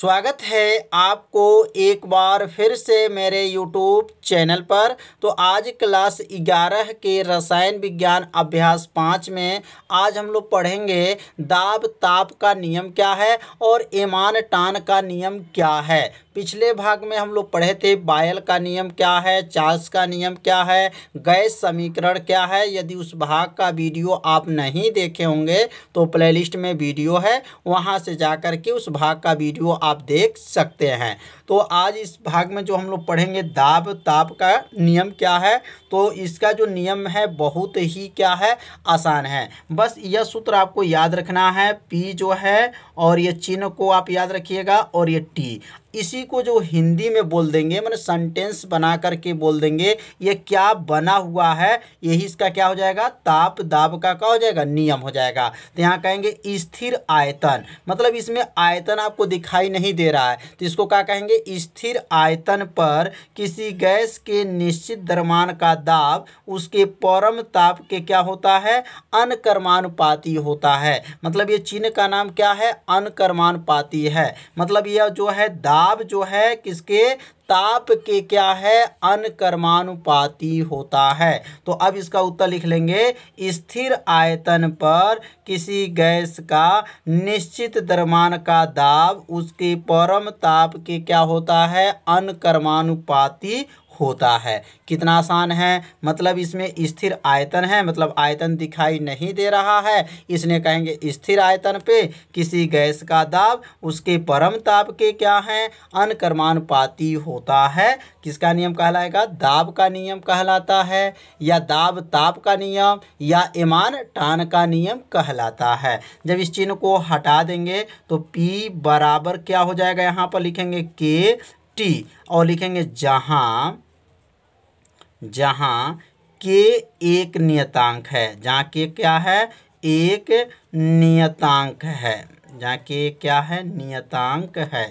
स्वागत है आपको एक बार फिर से मेरे YouTube चैनल पर तो आज क्लास 11 के रसायन विज्ञान अभ्यास पाँच में आज हम लोग पढ़ेंगे दाब ताप का नियम क्या है और ईमान टान का नियम क्या है पिछले भाग में हम लोग पढ़े थे बायल का नियम क्या है चार्ल्स का नियम क्या है गैस समीकरण क्या है यदि उस भाग का वीडियो आप नहीं देखे होंगे तो प्लेलिस्ट में वीडियो है वहाँ से जा के उस भाग का वीडियो आप आप देख सकते हैं तो आज इस भाग में जो हम लोग पढ़ेंगे दाब ताप का नियम क्या है तो इसका जो नियम है बहुत ही क्या है आसान है बस यह सूत्र आपको याद रखना है पी जो है और ये चिन्ह को आप याद रखिएगा और ये टी इसी को जो हिंदी में बोल देंगे मैंने सेंटेंस बना करके बोल देंगे ये क्या बना हुआ है यही इसका क्या हो जाएगा ताप दाब का क्या हो जाएगा नियम हो जाएगा तो यहाँ कहेंगे स्थिर आयतन मतलब इसमें आयतन आपको दिखाई नहीं नहीं दे रहा है तो इसको क्या कहेंगे स्थिर आयतन पर किसी गैस के निश्चित द्रमान का दाब उसके परम ताप के क्या होता है अनकर्मानुपाती होता है मतलब ये चिन्ह का नाम क्या है अनकर्मानुपाती है मतलब यह जो है दाब जो है किसके ताप के क्या है अनकर्मानुपाती होता है तो अब इसका उत्तर लिख लेंगे स्थिर आयतन पर किसी गैस का निश्चित द्रव्यमान का दाब उसके परम ताप के क्या होता है अनकर्मानुपाती होता है कितना आसान है मतलब इसमें स्थिर आयतन है मतलब आयतन दिखाई नहीं दे रहा है इसलिए कहेंगे स्थिर आयतन पे किसी गैस का दाब उसके परम ताप के क्या है अनक्रमानुपाती होता है किसका नियम कहलाएगा दाब का नियम कहलाता है या दाब ताप का नियम या ईमान टान का नियम कहलाता है जब इस चिन्ह को हटा देंगे तो पी बराबर क्या हो जाएगा यहाँ पर लिखेंगे के टी और लिखेंगे जहाँ जहाँ के एक नियतांक है जहाँ के क्या है एक नियतांक है जहाँ के क्या है नियतांक है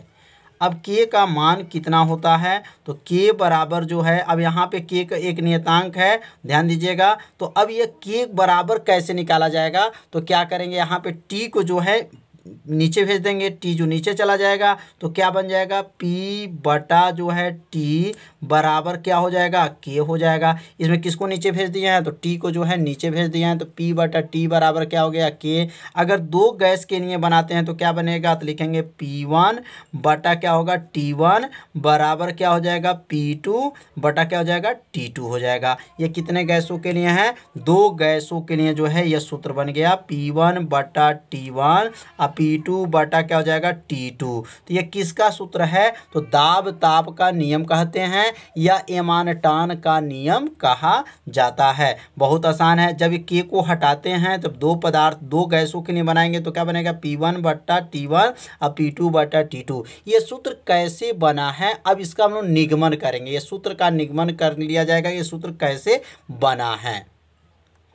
अब के का मान कितना होता है तो के बराबर जो है अब यहाँ पे के का एक नियतांक है ध्यान दीजिएगा तो अब ये के बराबर कैसे निकाला जाएगा तो क्या करेंगे यहाँ पे टी को जो है नीचे भेज देंगे टी जो नीचे चला जाएगा तो क्या बन जाएगा पी बटा जो है टी बराबर क्या हो जाएगा के हो जाएगा इसमें किसको नीचे भेज दिया है तो टी को जो है नीचे भेज दिया है तो पी बटा टी बराबर क्या हो गया के अगर दो गैस के लिए बनाते हैं तो क्या बनेगा तो लिखेंगे पी वन बटा क्या होगा टी वन बराबर क्या हो जाएगा पी टू बटा क्या हो जाएगा टी टू हो जाएगा ये कितने गैसों के लिए हैं दो गैसों के लिए जो है यह सूत्र बन गया पी वन बटा टी वन पी टू बटा क्या हो जाएगा टी टू तो ये किसका सूत्र है तो दाब ताप का नियम कहते हैं या एमान टान का नियम कहा जाता है बहुत आसान है जब के को हटाते हैं तब दो पदार्थ दो गैसों के लिए बनाएंगे तो क्या बनेगा पी वन बट्टा टी वन और पी टू बट्टा टी टू ये सूत्र कैसे बना है अब इसका हम लोग निगमन करेंगे ये सूत्र का निगमन कर लिया जाएगा ये सूत्र कैसे बना है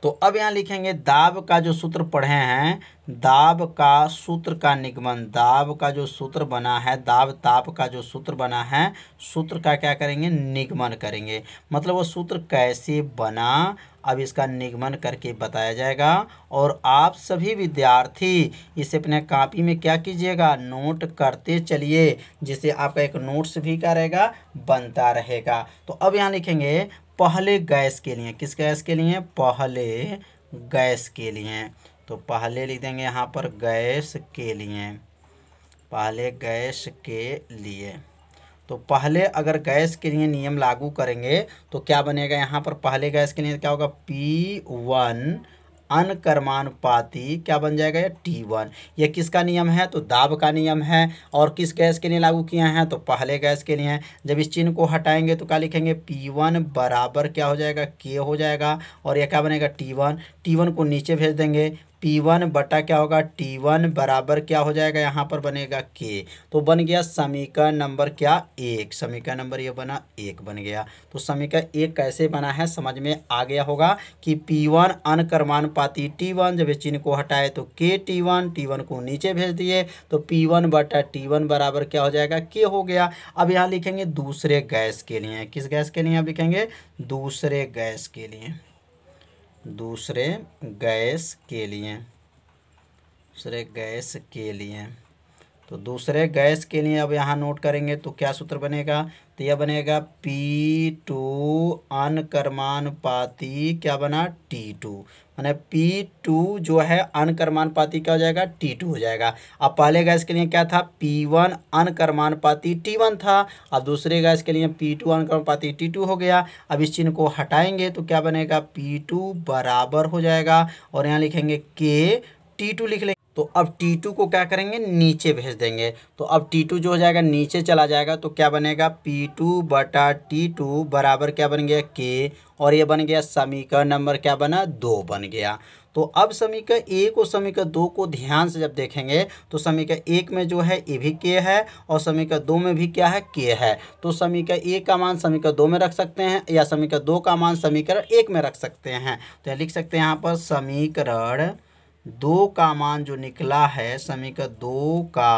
तो अब यहाँ लिखेंगे दाब का जो सूत्र पढ़े हैं दाब का सूत्र का निगमन दाब का जो सूत्र बना है दाब ताप का जो सूत्र बना है सूत्र का क्या करेंगे निगमन करेंगे मतलब वो सूत्र कैसे बना अब इसका निगमन करके बताया जाएगा और आप सभी विद्यार्थी इसे अपने कापी में क्या कीजिएगा नोट करते चलिए जिसे आपका एक नोट्स भी क्या रहेगा बनता रहेगा तो अब यहाँ लिखेंगे पहले गैस के लिए किस गैस के लिए पहले गैस के लिए तो पहले लिख देंगे यहाँ पर गैस के लिए पहले गैस के लिए तो पहले अगर गैस के लिए नियम लागू करेंगे तो क्या बनेगा यहाँ पर पहले गैस के लिए क्या होगा पी वन अनकर्मानुपाती क्या बन जाएगा ये टी वन ये किसका नियम है तो दाब का नियम है और किस गैस के लिए लागू किया है तो पहले गैस के लिए है जब इस चिन्ह को हटाएंगे तो क्या लिखेंगे पी वन बराबर क्या हो जाएगा के हो जाएगा और यह क्या बनेगा टी वन टी वन को नीचे भेज देंगे पी वन बटा क्या होगा टी वन बराबर क्या हो जाएगा यहाँ पर बनेगा के तो बन गया समीकरण नंबर क्या एक समीकरण नंबर ये बना एक बन गया तो समीकरण एक कैसे बना है समझ में आ गया होगा कि पी वन पाती टी वन जब चिन्ह को हटाए तो के टी वन टी वन को नीचे भेज दिए तो पी वन बटा टी वन बराबर क्या हो जाएगा के हो गया अब यहाँ लिखेंगे दूसरे गैस के लिए किस गैस के लिए आप लिखेंगे दूसरे गैस के लिए दूसरे गैस के लिए दूसरे गैस के लिए तो दूसरे गैस के लिए अब यहाँ नोट करेंगे तो क्या सूत्र बनेगा तो यह बनेगा पी टू अनकर्मानुपाती क्या बना टी टू मैंने पी टू जो है अनकर्मानुपाती क्या हो जाएगा टी टू हो जाएगा अब पहले गैस के लिए क्या था पी वन अनकर्मानुपाती टी वन था अब दूसरे गैस के लिए पी टू अनकर्मानुपाती टी टू हो गया अब इस चिन्ह को हटाएंगे तो क्या बनेगा पी टू बराबर हो जाएगा और यहाँ लिखेंगे के टी टू लिख लेंगे तो अब टी टू को क्या करेंगे नीचे भेज देंगे तो अब टी टू जो हो जाएगा नीचे चला जाएगा तो क्या बनेगा पी टू बटा टी टू बराबर क्या बन गया के और ये बन गया समीकरण नंबर क्या बना दो बन गया तो अब समीकरण एक और समीकरण दो को ध्यान से जब देखेंगे तो समीकरण एक में जो है ये भी के है और समीकरण दो में भी क्या है के है तो समीकरण एक का मान समीकरण दो में रख सकते हैं या समीकरण दो का मान समीकरण एक में रख सकते हैं तो लिख सकते हैं यहाँ पर समीकरण दो का मान जो निकला है समीकरण दो का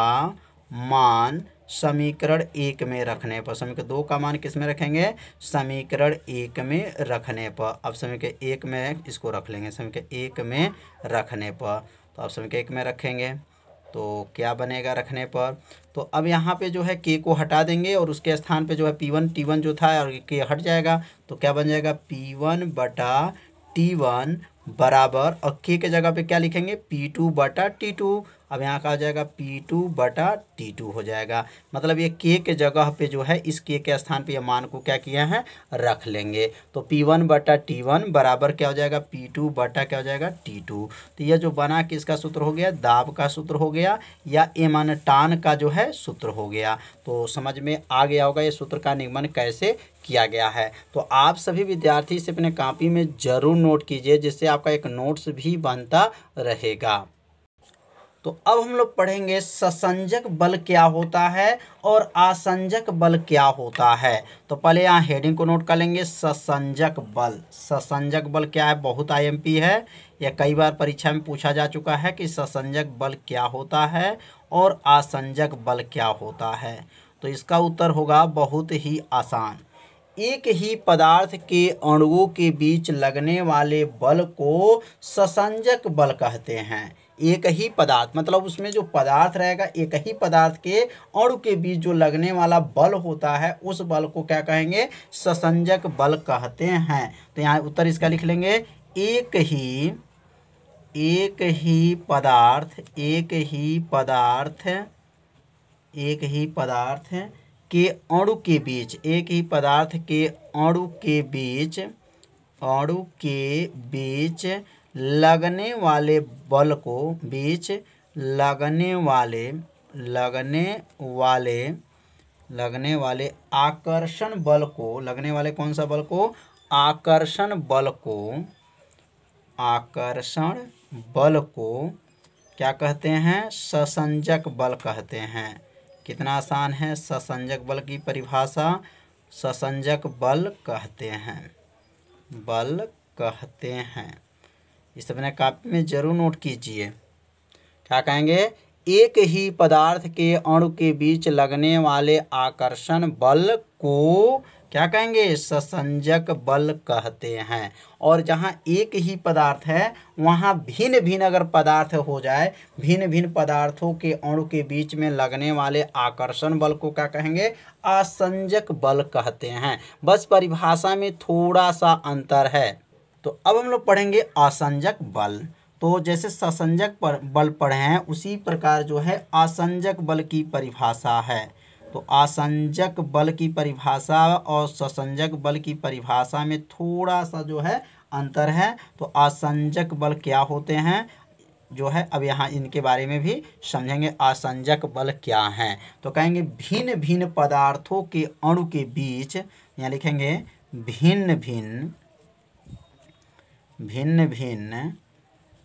मान समीकरण एक में रखने पर समीकरण दो का मान किस में रखेंगे समीकरण एक में रखने पर अब समीकरण एक में इसको रख लेंगे समीकरण एक में रखने पर तो अब समीकरण एक में रखेंगे तो क्या बनेगा रखने पर तो अब यहाँ पे जो है के को हटा देंगे और उसके स्थान पे जो है पी वन टी वन जो था और के हट जाएगा तो क्या बन जाएगा पी वन बटा टी वन बराबर और के के जगह पे क्या लिखेंगे पी टू बटा टी टू अब यहाँ का हो जाएगा पी टू बटा टी टू हो जाएगा मतलब ये के के जगह पे जो है इस के के स्थान पे ये मान को क्या किया है रख लेंगे तो पी वन बटा टी वन बराबर क्या हो जाएगा पी टू बटा क्या हो जाएगा टी टू तो ये जो बना किसका सूत्र हो गया दाब का सूत्र हो गया या ए मान टान का जो है सूत्र हो गया तो समझ में आ गया होगा ये सूत्र का निगमन कैसे किया गया है तो आप सभी विद्यार्थी इसे अपने कापी में ज़रूर नोट कीजिए जिससे आपका एक नोट्स भी बनता रहेगा तो अब हम लोग पढ़ेंगे ससंजक बल क्या होता है और आसंजक बल क्या होता है तो पहले यहाँ हेडिंग को नोट कर लेंगे ससंजक बल ससंजक बल क्या है बहुत आईएमपी है या कई बार परीक्षा में पूछा जा चुका है कि ससंजक बल क्या होता है और आसंजक बल क्या होता है तो इसका उत्तर होगा बहुत ही आसान एक ही पदार्थ के अणुओं के बीच लगने वाले बल को ससंजक बल कहते हैं एक ही पदार्थ मतलब उसमें जो पदार्थ रहेगा एक ही पदार्थ के अणु के बीच जो लगने वाला बल होता है उस बल को क्या कहेंगे ससंजक बल कहते हैं तो यहाँ उत्तर इसका लिख लेंगे एक ही एक ही पदार्थ एक ही पदार्थ एक ही पदार्थ के अणु के बीच एक ही पदार्थ के अणु के बीच अणु के बीच लगने वाले बल को बीच लगने वाले लगने वाले लगने वाले आकर्षण बल को लगने वाले कौन सा बल को आकर्षण बल को आकर्षण बल को क्या कहते हैं ससंजक बल कहते हैं कितना आसान है ससंजक बल की परिभाषा ससंजक बल कहते हैं बल कहते हैं इस अपने कापी में जरूर नोट कीजिए क्या कहेंगे एक ही पदार्थ के अणु के बीच लगने वाले आकर्षण बल को क्या कहेंगे ससंजक बल कहते हैं और जहाँ एक ही पदार्थ है वहाँ भिन्न भिन्न अगर पदार्थ हो जाए भिन्न भिन्न पदार्थों के अणु के बीच में लगने वाले आकर्षण बल को क्या कहेंगे असंजक बल कहते हैं बस परिभाषा में थोड़ा सा अंतर है तो अब हम लोग पढ़ेंगे असंजक बल तो जैसे ससंजक पर बल पढ़े हैं उसी प्रकार जो है असंजक बल की परिभाषा है तो असंजक बल की परिभाषा और ससंजक बल की परिभाषा में थोड़ा सा जो है अंतर है तो असंजक बल क्या होते हैं जो है अब यहाँ इनके बारे में भी समझेंगे असंजक बल क्या हैं तो कहेंगे भिन्न भिन्न पदार्थों के अणु के बीच यहाँ लिखेंगे भिन्न भिन्न भिन्न भिन्न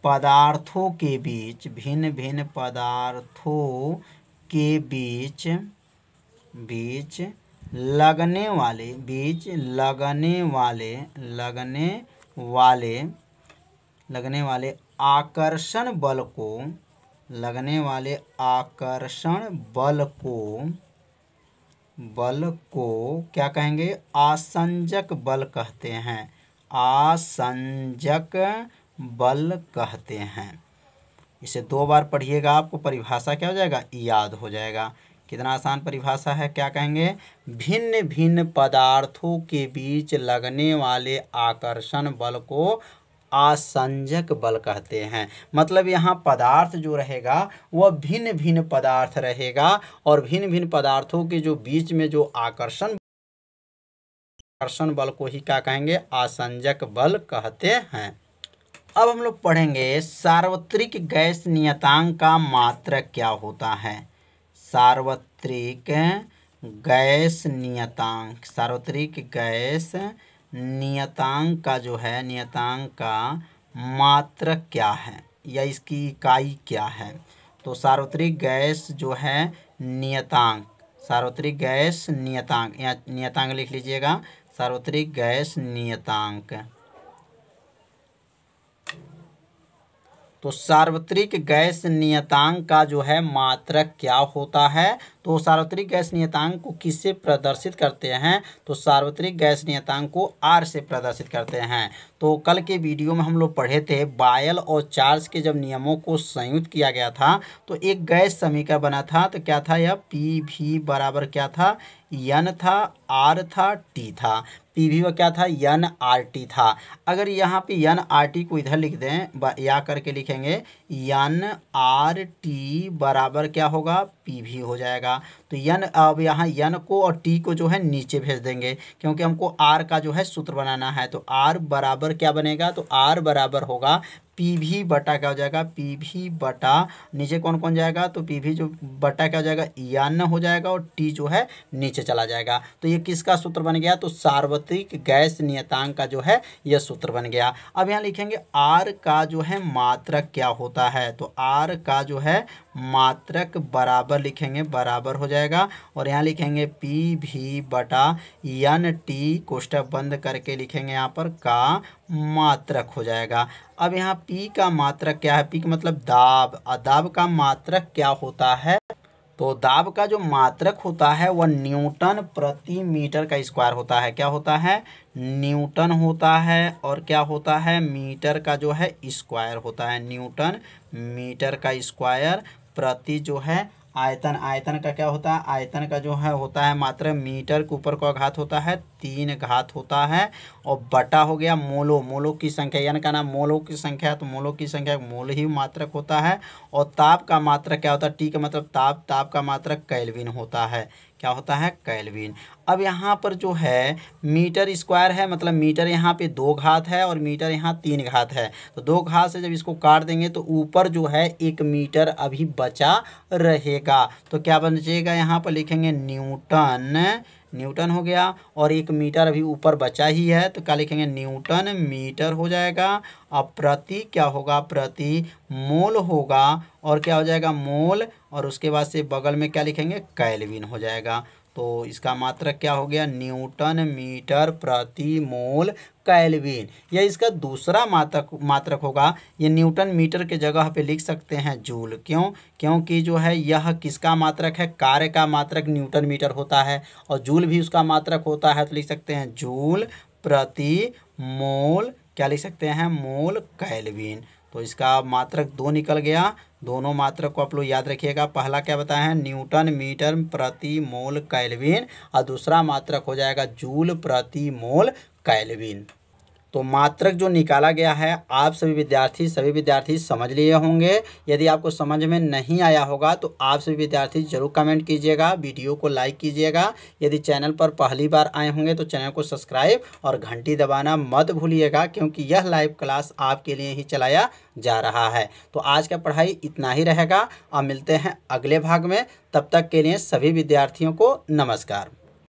पदार्थों के बीच भिन्न भिन्न पदार्थों के बीच बीच लगने वाले बीच लगने वाले लगने वाले लगने वाले आकर्षण बल को लगने वाले आकर्षण बल को बल को क्या कहेंगे आसंजक बल कहते हैं आसंजक बल कहते हैं इसे दो बार पढ़िएगा आपको परिभाषा क्या हो जाएगा याद हो जाएगा कितना आसान परिभाषा है क्या कहेंगे भिन्न भिन्न पदार्थों के बीच लगने वाले आकर्षण बल को आसंजक बल कहते हैं मतलब यहाँ पदार्थ जो रहेगा वह भिन्न भिन्न पदार्थ रहेगा और भिन्न भिन्न पदार्थों के जो बीच में जो आकर्षण आकर्षण बल को ही क्या कहेंगे आसंजक बल कहते हैं अब हम लोग पढ़ेंगे सार्वत्रिक गैस नियतांक का मात्रक क्या होता है सार्वत्रिक गैस नियतांक सार्वत्रिक गैस नियतांक का जो है नियतांक का मात्रक क्या है या इसकी इकाई क्या है तो सार्वत्रिक गैस जो है नियतांक सार्वत्रिक गैस नियतांक या नियतांक लिख लीजिएगा सार्वत्रिक गैस नियतांक तो सार्वत्रिक गैस नियतांक का जो है मात्रक क्या होता है तो सार्वत्रिक गैस नियतांक को किससे प्रदर्शित करते हैं तो सार्वत्रिक गैस नियतांक को आर से प्रदर्शित करते हैं तो कल के वीडियो में हम लोग पढ़े थे बायल और चार्ज के जब नियमों को संयुक्त किया गया था तो एक गैस समीकरण बना था तो क्या था यह पी भी बराबर क्या था यन था आर था टी था पी वी क्या था यन आर टी था अगर यहाँ पे यन आर टी को इधर लिख दें या करके लिखेंगे यन आर टी बराबर क्या होगा पी वी हो जाएगा 있습니다. तो यन अब यहाँ यन को और टी को जो है नीचे भेज देंगे क्योंकि हमको आर का जो है सूत्र बनाना है तो आर बराबर क्या बनेगा तो आर बराबर होगा पी भी बटा क्या हो जाएगा पी भी बटा नीचे कौन कौन जाएगा तो पी भी जो बटा क्या हो जाएगा यान हो जाएगा और टी जो है नीचे चला जाएगा तो ये किसका सूत्र बन गया तो सार्वत्रिक गैस नियतांक का जो है यह सूत्र बन गया अब यहाँ लिखेंगे आर का जो है मात्रक क्या होता है तो आर का जो है मात्रक बराबर लिखेंगे बराबर हो जाएगा जाएगा और यहाँ लिखेंगे पी भी बटा एन टी कोष्टक बंद करके लिखेंगे यहाँ पर का मात्रक हो जाएगा अब यहाँ पी का मात्रक क्या है पी का मतलब दाब दाब का मात्रक क्या होता है तो दाब का जो मात्रक होता है वह न्यूटन प्रति मीटर का स्क्वायर होता है क्या होता है न्यूटन होता है और क्या होता है मीटर का जो है स्क्वायर होता है न्यूटन मीटर का स्क्वायर प्रति जो है आयतन आयतन का क्या होता है आयतन का जो है होता है मात्र मीटर के ऊपर का घात होता है तीन घात होता है और बटा हो गया मोलो मोलो की संख्या यानी का नाम मोलो की संख्या तो मोलो की संख्या मोल ही मात्रक होता है और ताप का मात्रक क्या होता है टी का मतलब ताप ताप का मात्रक कैलविन होता है क्या होता है कैलविन अब यहाँ पर जो है मीटर स्क्वायर है मतलब मीटर यहाँ पे दो घात है और मीटर यहाँ तीन घात है तो दो घात से जब इसको काट देंगे तो ऊपर जो है एक मीटर अभी बचा रहेगा तो क्या बचेगा यहाँ पर लिखेंगे न्यूटन न्यूटन हो गया और एक मीटर अभी ऊपर बचा ही है तो क्या लिखेंगे न्यूटन मीटर हो जाएगा अब प्रति क्या होगा प्रति मोल होगा और क्या हो जाएगा मोल और उसके बाद से बगल में क्या लिखेंगे कैलविन हो जाएगा तो इसका मात्रक क्या हो गया न्यूटन मीटर प्रति मोल कैलविन या इसका दूसरा मात्रक मात्रक होगा ये न्यूटन मीटर के जगह पे लिख सकते हैं जूल क्यों क्योंकि जो है यह किसका मात्रक है कार्य का मात्रक न्यूटन मीटर होता है और जूल भी उसका मात्रक होता है तो लिख सकते हैं जूल प्रति मोल क्या लिख सकते हैं मोल कैलविन तो इसका मात्रक दो निकल गया दोनों मात्रक को आप लोग याद रखिएगा पहला क्या बताया है न्यूटन मीटर प्रति मोल कैलविन और दूसरा मात्रक हो जाएगा जूल प्रति मोल कैलविन तो मात्रक जो निकाला गया है आप सभी विद्यार्थी सभी विद्यार्थी समझ लिए होंगे यदि आपको समझ में नहीं आया होगा तो आप सभी विद्यार्थी जरूर कमेंट कीजिएगा वीडियो को लाइक कीजिएगा यदि चैनल पर पहली बार आए होंगे तो चैनल को सब्सक्राइब और घंटी दबाना मत भूलिएगा क्योंकि यह लाइव क्लास आपके लिए ही चलाया जा रहा है तो आज का पढ़ाई इतना ही रहेगा अब मिलते हैं अगले भाग में तब तक के लिए सभी विद्यार्थियों को नमस्कार